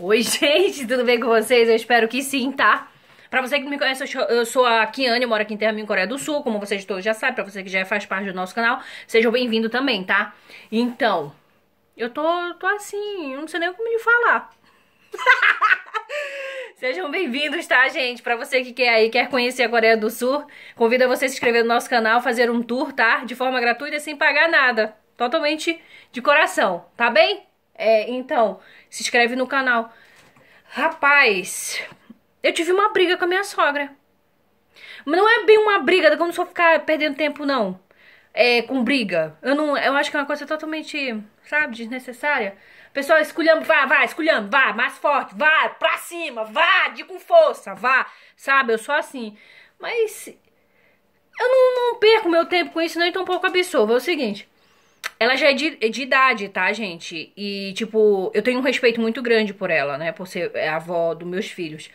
Oi, gente, tudo bem com vocês? Eu espero que sim, tá? Pra você que não me conhece, eu sou a Kiane, eu moro aqui em Terra Coreia do Sul, como vocês todos já sabem, pra você que já faz parte do nosso canal, sejam bem-vindos também, tá? Então, eu tô, tô assim, eu não sei nem como lhe falar. Sejam bem-vindos, tá, gente? Pra você que quer aí, quer conhecer a Coreia do Sul, convido a você a se inscrever no nosso canal, fazer um tour, tá? De forma gratuita, sem pagar nada. Totalmente de coração, tá bem? É, então, se inscreve no canal. Rapaz, eu tive uma briga com a minha sogra. Mas não é bem uma briga, eu não sou ficar perdendo tempo, não. É, com briga. Eu não, eu acho que é uma coisa totalmente, sabe, desnecessária. Pessoal, escolhendo, vá, vá, escolhendo, vá, mais forte, vá, pra cima, vá, de com força, vá. Sabe, eu sou assim. Mas eu não, não perco meu tempo com isso, nem tão pouco absorvo. É o seguinte, ela já é de, é de, idade, tá, gente? E, tipo, eu tenho um respeito muito grande por ela, né? Por ser a é, avó dos meus filhos.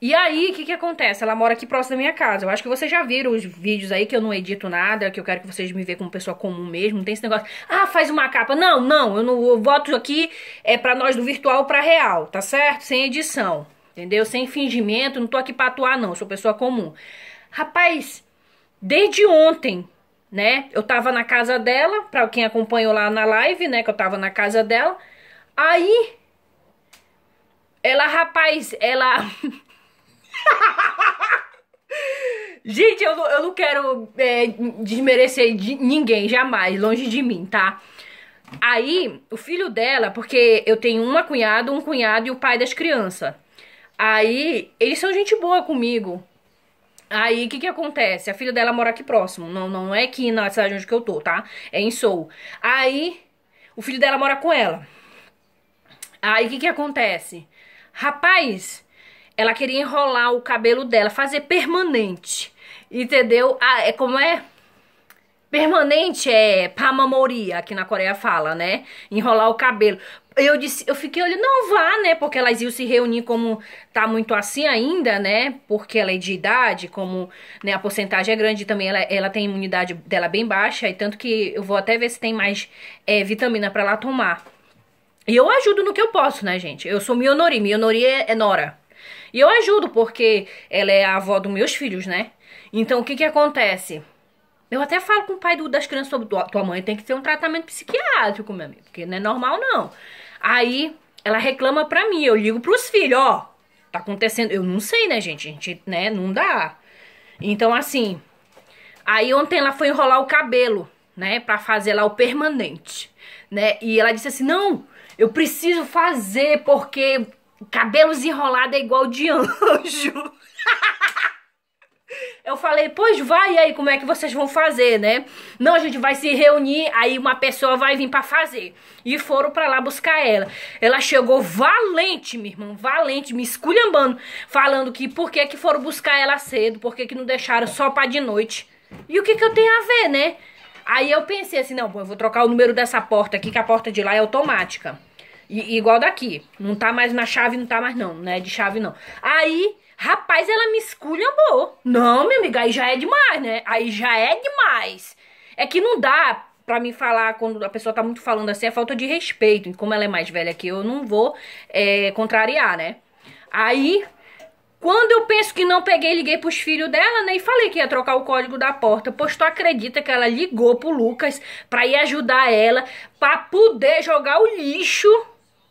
E aí, o que que acontece? Ela mora aqui próximo da minha casa. Eu acho que vocês já viram os vídeos aí que eu não edito nada, que eu quero que vocês me vejam como pessoa comum mesmo. Não tem esse negócio, ah, faz uma capa. Não, não, eu não eu voto aqui é para nós do virtual para real, tá certo? Sem edição, entendeu? Sem fingimento, não tô aqui pra atuar não, eu sou pessoa comum. Rapaz, desde ontem né? Eu tava na casa dela, pra quem acompanhou lá na live, né? Que eu tava na casa dela. Aí. Ela, rapaz, ela. Gente, eu não, eu não quero é, desmerecer de ninguém, jamais, longe de mim, tá? Aí, o filho dela, porque eu tenho uma cunhada, um cunhado e o pai das crianças. Aí, eles são gente boa comigo. Aí, o que que acontece? A filha dela mora aqui próximo. Não, não é aqui na cidade onde eu tô, tá? É em Seoul. Aí, o filho dela mora com ela. Aí, o que que acontece? Rapaz, ela queria enrolar o cabelo dela, fazer permanente. Entendeu? Ah, é como é Permanente é pamamori, que na Coreia fala, né? Enrolar o cabelo. Eu disse, eu fiquei olhando, não vá, né? Porque elas iam se reunir como tá muito assim ainda, né? Porque ela é de idade, como né, a porcentagem é grande também, ela, ela tem a imunidade dela bem baixa, e tanto que eu vou até ver se tem mais é, vitamina para ela tomar. E eu ajudo no que eu posso, né, gente? Eu sou Mionori, Mionori é, é Nora. E eu ajudo porque ela é a avó dos meus filhos, né? Então o que que acontece? Eu até falo com o pai do, das crianças sobre tua, tua mãe, tem que ter um tratamento psiquiátrico, meu amigo, porque não é normal, não. Aí ela reclama pra mim, eu ligo pros filhos, ó, tá acontecendo. Eu não sei, né, gente? A gente, né, não dá. Então, assim, aí ontem ela foi enrolar o cabelo, né, pra fazer lá o permanente, né? E ela disse assim: não, eu preciso fazer porque cabelos enrolados é igual de anjo eu falei, pois vai, aí como é que vocês vão fazer, né? Não, a gente vai se reunir, aí uma pessoa vai vir para fazer. E foram para lá buscar ela. Ela chegou valente, minha irmã, valente, me esculhambando, falando que por que que foram buscar ela cedo, por que que não deixaram só para de noite. E o que que eu tenho a ver, né? Aí eu pensei assim, não, eu vou trocar o número dessa porta aqui, que a porta de lá é automática. e igual daqui. Não tá mais na chave, não tá mais não, né? De chave não. Aí Rapaz, ela me esculhambou. Não, minha amiga, aí já é demais, né? Aí já é demais. É que não dá para mim falar quando a pessoa tá muito falando assim, é falta de respeito. E como ela é mais velha que eu, não vou é, contrariar, né? Aí, quando eu penso que não peguei, liguei pros filhos dela, né? E falei que ia trocar o código da porta. Pois tu acredita que ela ligou pro Lucas pra ir ajudar ela, pra poder jogar o lixo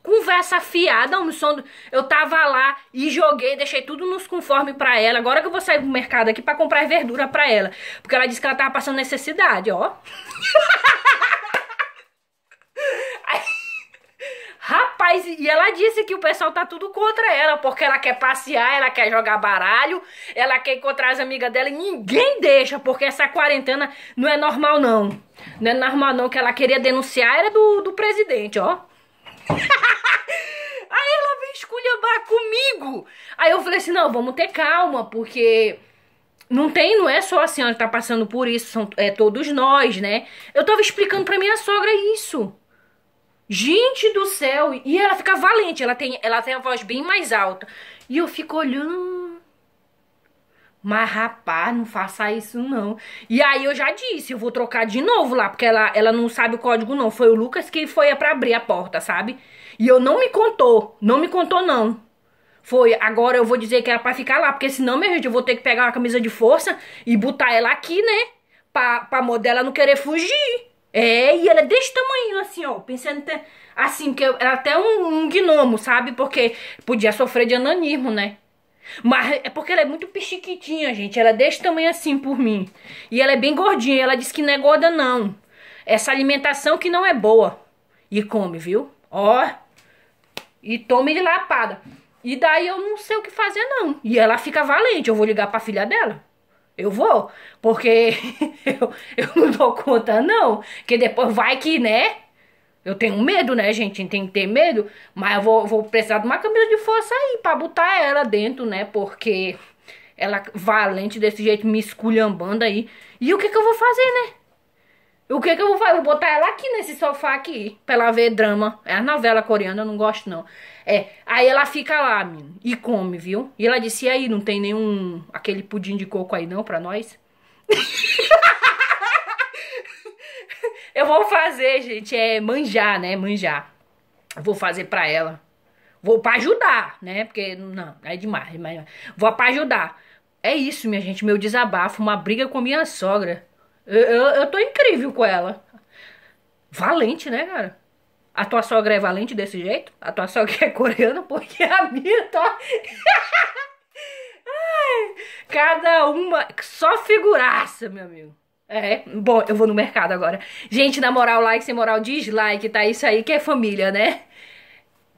Conversa fiada, um som. Eu tava lá e joguei, deixei tudo nos conforme pra ela. Agora que eu vou sair pro mercado aqui pra comprar verdura pra ela. Porque ela disse que ela tava passando necessidade, ó. Rapaz, e ela disse que o pessoal tá tudo contra ela, porque ela quer passear, ela quer jogar baralho, ela quer encontrar as amigas dela e ninguém deixa, porque essa quarentena não é normal, não. Não é normal, não. que ela queria denunciar era do, do presidente, ó. esculhambar comigo. Aí eu falei assim: não, vamos ter calma, porque não tem, não é só a senhora que tá passando por isso, são é, todos nós, né? Eu tava explicando pra minha sogra isso. Gente do céu! E ela fica valente, ela tem, ela tem a voz bem mais alta. E eu fico olhando. Mas rapaz, não faça isso não. E aí eu já disse, eu vou trocar de novo lá, porque ela, ela não sabe o código não. Foi o Lucas que foi pra abrir a porta, sabe? E eu não me contou, não me contou não. Foi, agora eu vou dizer que era pra ficar lá, porque senão, minha gente, eu vou ter que pegar uma camisa de força e botar ela aqui, né? Pra, pra modela não querer fugir. É, e ela é desse tamanho, assim, ó, pensando assim, porque ela é até um, um gnomo, sabe? Porque podia sofrer de ananismo, né? Mas é porque ela é muito pichiquitinha, gente. Ela é desse tamanho assim por mim. E ela é bem gordinha. Ela disse que não é gorda, não. Essa alimentação que não é boa. E come, viu? Ó, e tome de lapada. E daí eu não sei o que fazer, não. E ela fica valente. Eu vou ligar pra filha dela. Eu vou. Porque eu, eu não dou conta, não. Que depois vai que, né? Eu tenho medo, né, gente? Tem que ter medo. Mas eu vou, vou precisar de uma camisa de força aí pra botar ela dentro, né? Porque ela valente desse jeito, me esculhambando aí. E o que, que eu vou fazer, né? O que é que eu vou fazer? Vou botar ela aqui nesse sofá aqui, pra ela ver drama. É a novela coreana, eu não gosto não. É, aí ela fica lá, menino, e come, viu? E ela disse, e aí, não tem nenhum, aquele pudim de coco aí não pra nós? eu vou fazer, gente, é manjar, né, manjar. vou fazer pra ela. Vou pra ajudar, né, porque, não, é demais, mas vou pra ajudar. É isso, minha gente, meu desabafo, uma briga com minha sogra. Eu, eu, tô incrível com ela. Valente, né, cara? A tua sogra é valente desse jeito? A tua sogra é coreana porque a minha tá... Cada uma... Só figuraça, meu amigo. É, bom, eu vou no mercado agora. Gente, na moral, like, sem moral, dislike, tá? Isso aí que é família, né?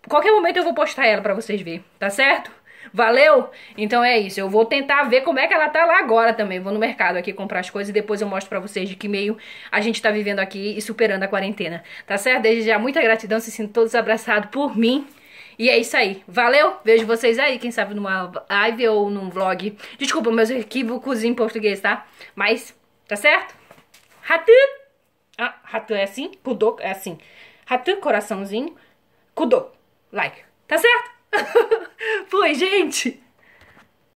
Qualquer momento eu vou postar ela pra vocês verem, tá certo? Valeu? Então é isso. Eu vou tentar ver como é que ela tá lá agora também. Vou no mercado aqui comprar as coisas e depois eu mostro pra vocês de que meio a gente tá vivendo aqui e superando a quarentena. Tá certo? Desde já, muita gratidão. Se sinto todos abraçados por mim. E é isso aí. Valeu? Vejo vocês aí, quem sabe numa live ou num vlog. Desculpa meus equívocos em português, tá? Mas, tá certo? Ratu! Ah, ratu é assim. Kudok é assim. Ratu, coraçãozinho. Kudok, like. Tá certo? Foi, gente!